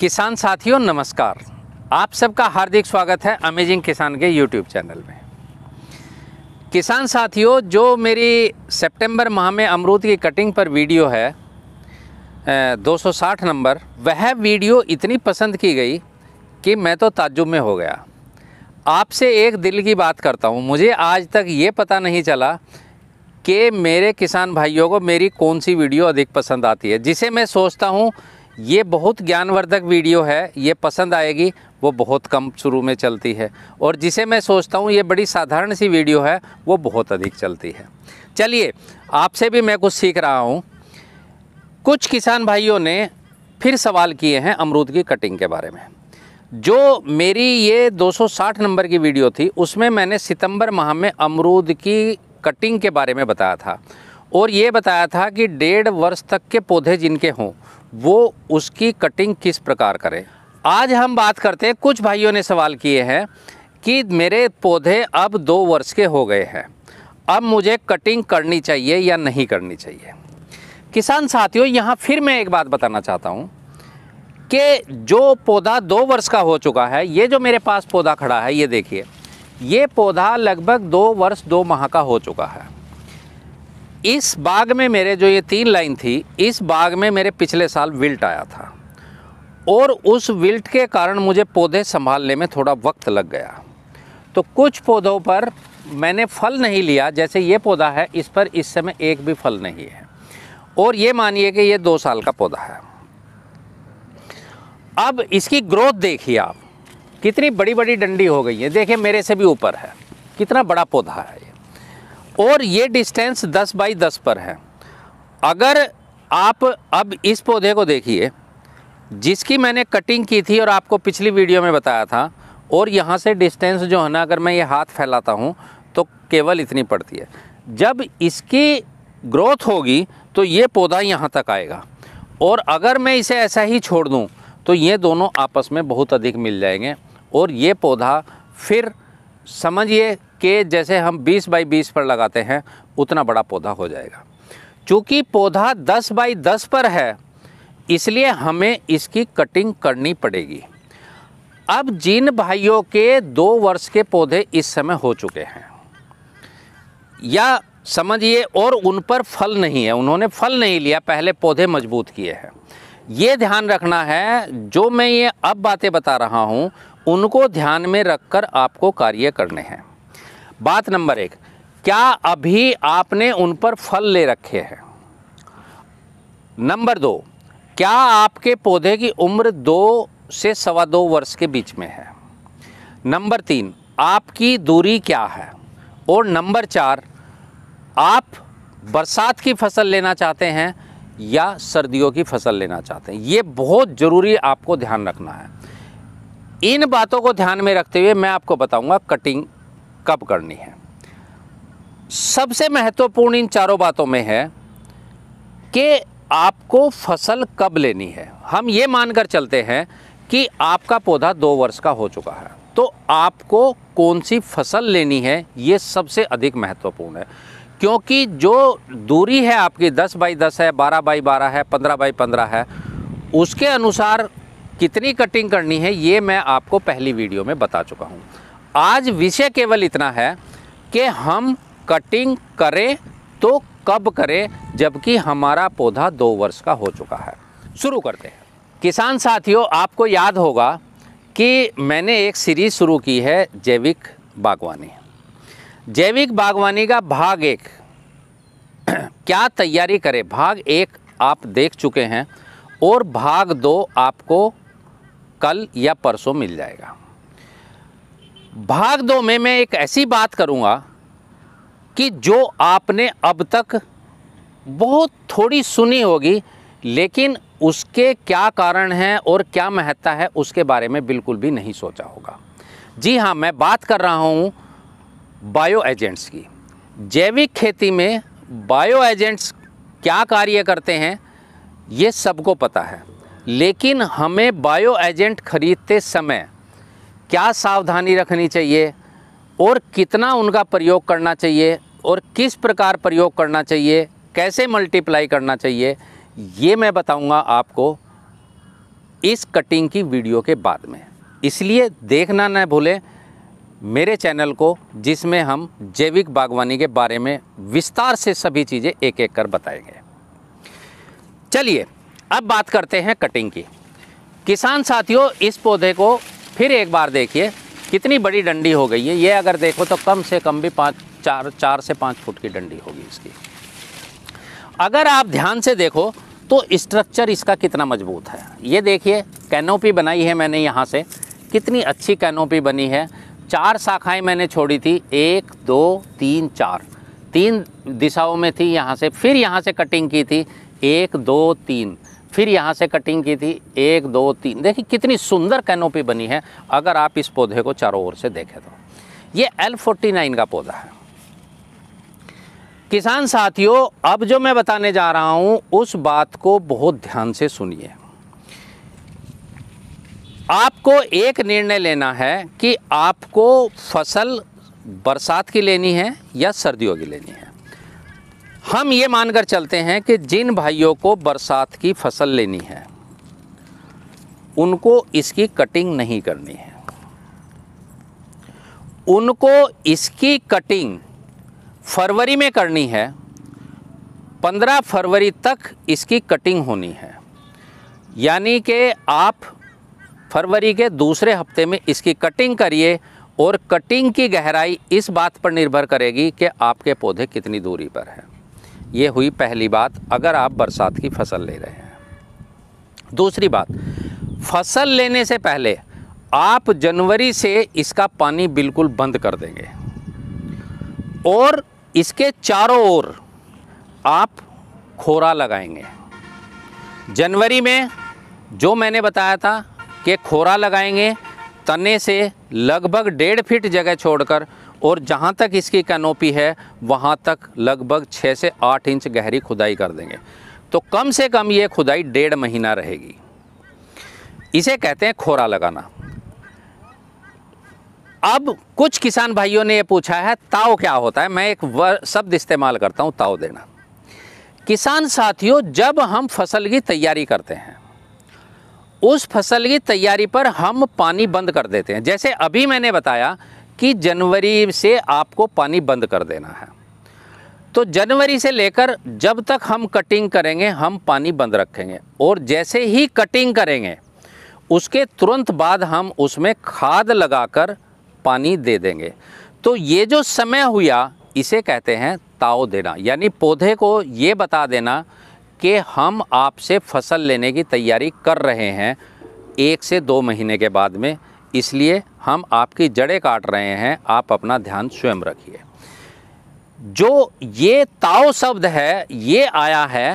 किसान साथियों नमस्कार आप सबका हार्दिक स्वागत है अमेजिंग किसान के यूट्यूब चैनल में किसान साथियों जो मेरी सितंबर माह में अमरूद की कटिंग पर वीडियो है 260 नंबर वह वीडियो इतनी पसंद की गई कि मैं तो ताज्जुब में हो गया आपसे एक दिल की बात करता हूँ मुझे आज तक ये पता नहीं चला कि मेरे किसान भाइयों को मेरी कौन सी वीडियो अधिक पसंद आती है जिसे मैं सोचता हूँ ये बहुत ज्ञानवर्धक वीडियो है ये पसंद आएगी वो बहुत कम शुरू में चलती है और जिसे मैं सोचता हूँ ये बड़ी साधारण सी वीडियो है वो बहुत अधिक चलती है चलिए आपसे भी मैं कुछ सीख रहा हूँ कुछ किसान भाइयों ने फिर सवाल किए हैं अमरूद की कटिंग के बारे में जो मेरी ये 260 नंबर की वीडियो थी उसमें मैंने सितंबर माह में अमरूद की कटिंग के बारे में बताया था और ये बताया था कि डेढ़ वर्ष तक के पौधे जिनके हों वो उसकी कटिंग किस प्रकार करें आज हम बात करते हैं कुछ भाइयों ने सवाल किए हैं कि मेरे पौधे अब दो वर्ष के हो गए हैं अब मुझे कटिंग करनी चाहिए या नहीं करनी चाहिए किसान साथियों यहाँ फिर मैं एक बात बताना चाहता हूँ कि जो पौधा दो वर्ष का हो चुका है ये जो मेरे पास पौधा खड़ा है ये देखिए ये पौधा लगभग दो वर्ष दो माह का हो चुका है इस बाग में मेरे जो ये तीन लाइन थी इस बाग में मेरे पिछले साल विल्ट आया था और उस विल्ट के कारण मुझे पौधे संभालने में थोड़ा वक्त लग गया तो कुछ पौधों पर मैंने फल नहीं लिया जैसे ये पौधा है इस पर इस समय एक भी फल नहीं है और ये मानिए कि ये दो साल का पौधा है अब इसकी ग्रोथ देखिए आप कितनी बड़ी बड़ी डंडी हो गई है देखिए मेरे से भी ऊपर है कितना बड़ा पौधा है ये और ये डिस्टेंस 10 बाई 10 पर है अगर आप अब इस पौधे को देखिए जिसकी मैंने कटिंग की थी और आपको पिछली वीडियो में बताया था और यहाँ से डिस्टेंस जो है ना अगर मैं ये हाथ फैलाता हूँ तो केवल इतनी पड़ती है जब इसकी ग्रोथ होगी तो ये पौधा यहाँ तक आएगा और अगर मैं इसे ऐसा ही छोड़ दूँ तो ये दोनों आपस में बहुत अधिक मिल जाएंगे और ये पौधा फिर समझिए कि जैसे हम 20 बाई 20 पर लगाते हैं उतना बड़ा पौधा हो जाएगा चूँकि पौधा 10 बाई 10 पर है इसलिए हमें इसकी कटिंग करनी पड़ेगी अब जिन भाइयों के दो वर्ष के पौधे इस समय हो चुके हैं या समझिए और उन पर फल नहीं है उन्होंने फल नहीं लिया पहले पौधे मजबूत किए हैं ये ध्यान रखना है जो मैं ये अब बातें बता रहा हूँ उनको ध्यान में रखकर आपको कार्य करने हैं बात नंबर एक क्या अभी आपने उन पर फल ले रखे हैं नंबर दो क्या आपके पौधे की उम्र दो से सवा दो वर्ष के बीच में है नंबर तीन आपकी दूरी क्या है और नंबर चार आप बरसात की फसल लेना चाहते हैं या सर्दियों की फसल लेना चाहते हैं ये बहुत ज़रूरी आपको ध्यान रखना है इन बातों को ध्यान में रखते हुए मैं आपको बताऊंगा कटिंग कब करनी है सबसे महत्वपूर्ण इन चारों बातों में है कि आपको फसल कब लेनी है हम ये मानकर चलते हैं कि आपका पौधा दो वर्ष का हो चुका है तो आपको कौन सी फसल लेनी है ये सबसे अधिक महत्वपूर्ण है क्योंकि जो दूरी है आपकी 10 बाई 10 है 12 बाई 12 है 15 बाई 15 है उसके अनुसार कितनी कटिंग करनी है ये मैं आपको पहली वीडियो में बता चुका हूँ आज विषय केवल इतना है कि हम कटिंग करें तो कब करें जबकि हमारा पौधा दो वर्ष का हो चुका है शुरू करते हैं किसान साथियों आपको याद होगा कि मैंने एक सीरीज शुरू की है जैविक बागवानी जैविक बागवानी का भाग एक क्या तैयारी करें भाग एक आप देख चुके हैं और भाग दो आपको कल या परसों मिल जाएगा भाग दो में मैं एक ऐसी बात करूँगा कि जो आपने अब तक बहुत थोड़ी सुनी होगी लेकिन उसके क्या कारण हैं और क्या महत्ता है उसके बारे में बिल्कुल भी नहीं सोचा होगा जी हाँ मैं बात कर रहा हूँ बायो एजेंट्स की जैविक खेती में बायो एजेंट्स क्या कार्य करते हैं ये सबको पता है लेकिन हमें बायो एजेंट खरीदते समय क्या सावधानी रखनी चाहिए और कितना उनका प्रयोग करना चाहिए और किस प्रकार प्रयोग करना चाहिए कैसे मल्टीप्लाई करना चाहिए ये मैं बताऊंगा आपको इस कटिंग की वीडियो के बाद में इसलिए देखना न भूलें मेरे चैनल को जिसमें हम जैविक बागवानी के बारे में विस्तार से सभी चीज़ें एक एक कर बताएंगे चलिए अब बात करते हैं कटिंग की किसान साथियों इस पौधे को फिर एक बार देखिए कितनी बड़ी डंडी हो गई है ये अगर देखो तो कम से कम भी पाँच चार चार से पाँच फुट की डंडी होगी इसकी अगर आप ध्यान से देखो तो स्ट्रक्चर इसका कितना मजबूत है ये देखिए कैनोपी बनाई है मैंने यहाँ से कितनी अच्छी कैनोपी बनी है चार शाखाएं मैंने छोड़ी थी एक दो तीन चार तीन दिशाओं में थी यहाँ से फिर यहाँ से कटिंग की थी एक दो तीन फिर यहाँ से कटिंग की थी एक दो तीन देखिए कितनी सुंदर कैनोपी बनी है अगर आप इस पौधे को चारों ओर से देखें तो ये एल फोर्टी नाइन का पौधा है किसान साथियों अब जो मैं बताने जा रहा हूँ उस बात को बहुत ध्यान से सुनिए आपको एक निर्णय लेना है कि आपको फसल बरसात की लेनी है या सर्दियों की लेनी है हम ये मानकर चलते हैं कि जिन भाइयों को बरसात की फसल लेनी है उनको इसकी कटिंग नहीं करनी है उनको इसकी कटिंग फरवरी में करनी है 15 फरवरी तक इसकी कटिंग होनी है यानी कि आप फरवरी के दूसरे हफ्ते में इसकी कटिंग करिए और कटिंग की गहराई इस बात पर निर्भर करेगी कि आपके पौधे कितनी दूरी पर हैं ये हुई पहली बात अगर आप बरसात की फसल ले रहे हैं दूसरी बात फसल लेने से पहले आप जनवरी से इसका पानी बिल्कुल बंद कर देंगे और इसके चारों ओर आप खोरा लगाएंगे जनवरी में जो मैंने बताया था कि खोरा लगाएंगे तने से लगभग डेढ़ फीट जगह छोड़कर और जहाँ तक इसकी कैनोपी है वहाँ तक लगभग छः से आठ इंच गहरी खुदाई कर देंगे तो कम से कम ये खुदाई डेढ़ महीना रहेगी इसे कहते हैं खोरा लगाना अब कुछ किसान भाइयों ने ये पूछा है ताव क्या होता है मैं एक शब्द इस्तेमाल करता हूँ ताव देना किसान साथियों जब हम फसल की तैयारी करते हैं उस फसल की तैयारी पर हम पानी बंद कर देते हैं जैसे अभी मैंने बताया कि जनवरी से आपको पानी बंद कर देना है तो जनवरी से लेकर जब तक हम कटिंग करेंगे हम पानी बंद रखेंगे और जैसे ही कटिंग करेंगे उसके तुरंत बाद हम उसमें खाद लगाकर पानी दे देंगे तो ये जो समय हुआ इसे कहते हैं ताव देना यानी पौधे को ये बता देना कि हम आपसे फसल लेने की तैयारी कर रहे हैं एक से दो महीने के बाद में इसलिए हम आपकी जड़ें काट रहे हैं आप अपना ध्यान स्वयं रखिए जो ये ताव शब्द है ये आया है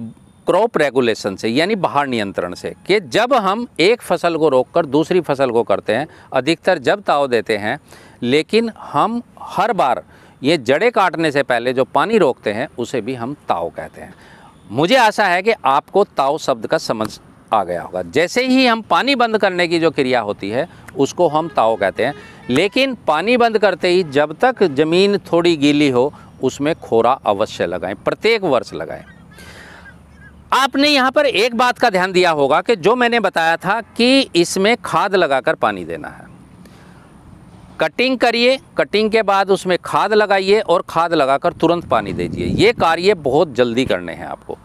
क्रॉप रेगुलेशन से यानी बाहर नियंत्रण से कि जब हम एक फसल को रोककर दूसरी फसल को करते हैं अधिकतर जब ताव देते हैं लेकिन हम हर बार ये जड़े काटने से पहले जो पानी रोकते हैं उसे भी हम ताव कहते हैं मुझे आशा है कि आपको ताव शब्द का समझ आ गया होगा जैसे ही हम पानी बंद करने की जो क्रिया होती है उसको हम ताव कहते हैं लेकिन पानी बंद करते ही जब तक ज़मीन थोड़ी गीली हो उसमें खोरा अवश्य लगाएं प्रत्येक वर्ष लगाएं आपने यहाँ पर एक बात का ध्यान दिया होगा कि जो मैंने बताया था कि इसमें खाद लगाकर पानी देना है कटिंग करिए कटिंग के बाद उसमें खाद लगाइए और खाद लगाकर तुरंत पानी दीजिए ये कार्य बहुत जल्दी करने हैं आपको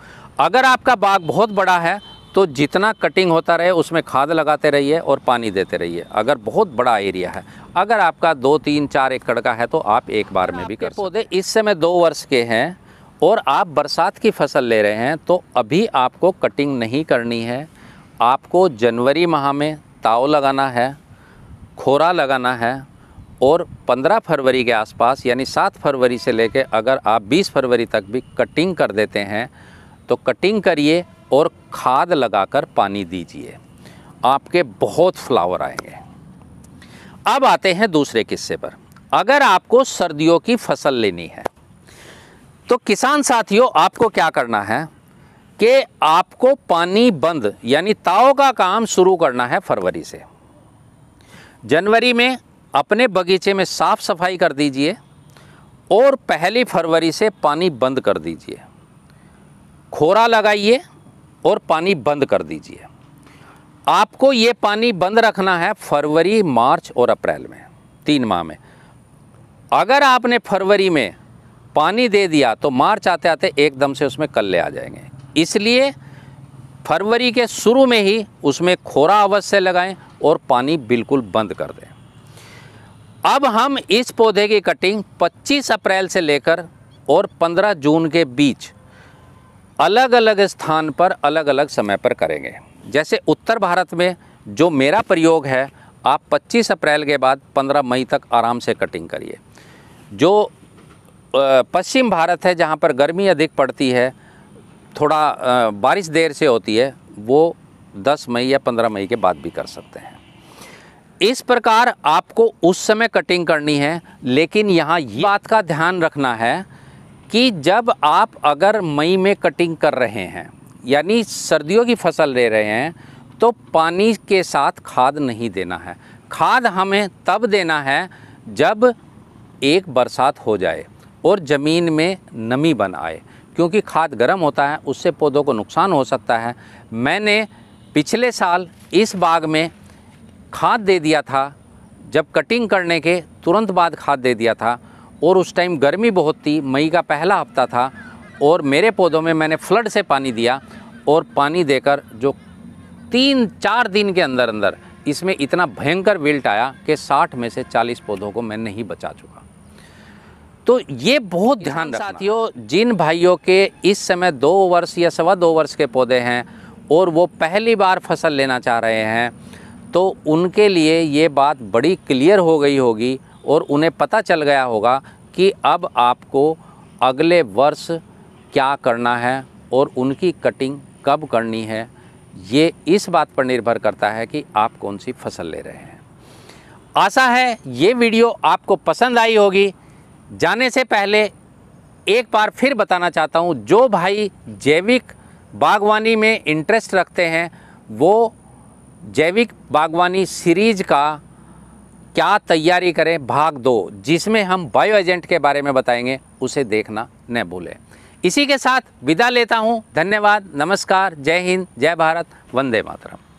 अगर आपका बाग बहुत बड़ा है तो जितना कटिंग होता रहे उसमें खाद लगाते रहिए और पानी देते रहिए अगर बहुत बड़ा एरिया है अगर आपका दो तीन चार एकड़ का है तो आप एक बार में भी कर पौधे इस समय दो वर्ष के हैं और आप बरसात की फसल ले रहे हैं तो अभी आपको कटिंग नहीं करनी है आपको जनवरी माह में ताव लगाना है खोरा लगाना है और 15 फरवरी के आसपास यानी 7 फरवरी से लेकर अगर आप 20 फरवरी तक भी कटिंग कर देते हैं तो कटिंग करिए और खाद लगाकर पानी दीजिए आपके बहुत फ्लावर आएंगे अब आते हैं दूसरे किस्से पर अगर आपको सर्दियों की फसल लेनी है तो किसान साथियों आपको क्या करना है कि आपको पानी बंद यानी ताव का काम शुरू करना है फरवरी से जनवरी में अपने बगीचे में साफ़ सफाई कर दीजिए और पहली फरवरी से पानी बंद कर दीजिए खोरा लगाइए और पानी बंद कर दीजिए आपको ये पानी बंद रखना है फरवरी मार्च और अप्रैल में तीन माह में अगर आपने फरवरी में पानी दे दिया तो मार्च आते आते एकदम से उसमें कल्ले आ जाएंगे इसलिए फरवरी के शुरू में ही उसमें खोरा अवश्य लगाएं और पानी बिल्कुल बंद कर दें अब हम इस पौधे की कटिंग 25 अप्रैल से लेकर और 15 जून के बीच अलग अलग स्थान पर अलग अलग समय पर करेंगे जैसे उत्तर भारत में जो मेरा प्रयोग है आप 25 अप्रैल के बाद 15 मई तक आराम से कटिंग करिए जो पश्चिम भारत है जहाँ पर गर्मी अधिक पड़ती है थोड़ा बारिश देर से होती है वो 10 मई या 15 मई के बाद भी कर सकते हैं इस प्रकार आपको उस समय कटिंग करनी है लेकिन यहाँ ये बात का ध्यान रखना है कि जब आप अगर मई में कटिंग कर रहे हैं यानी सर्दियों की फसल ले रहे हैं तो पानी के साथ खाद नहीं देना है खाद हमें तब देना है जब एक बरसात हो जाए और ज़मीन में नमी बन आए क्योंकि खाद गर्म होता है उससे पौधों को नुकसान हो सकता है मैंने पिछले साल इस बाग में खाद दे दिया था जब कटिंग करने के तुरंत बाद खाद दे दिया था और उस टाइम गर्मी बहुत थी मई का पहला हफ्ता था और मेरे पौधों में मैंने फ्लड से पानी दिया और पानी देकर जो तीन चार दिन के अंदर अंदर इसमें इतना भयंकर विल्ट आया कि 60 में से 40 पौधों को मैं नहीं बचा चुका तो ये बहुत ध्यान साथियों जिन भाइयों के इस समय दो वर्ष या सवा दो वर्ष के पौधे हैं और वो पहली बार फसल लेना चाह रहे हैं तो उनके लिए ये बात बड़ी क्लियर हो गई होगी और उन्हें पता चल गया होगा कि अब आपको अगले वर्ष क्या करना है और उनकी कटिंग कब करनी है ये इस बात पर निर्भर करता है कि आप कौन सी फसल ले रहे हैं आशा है ये वीडियो आपको पसंद आई होगी जाने से पहले एक बार फिर बताना चाहता हूँ जो भाई जैविक बागवानी में इंटरेस्ट रखते हैं वो जैविक बागवानी सीरीज का क्या तैयारी करें भाग दो जिसमें हम बायो एजेंट के बारे में बताएंगे उसे देखना न भूलें इसी के साथ विदा लेता हूं धन्यवाद नमस्कार जय हिंद जय भारत वंदे मातरम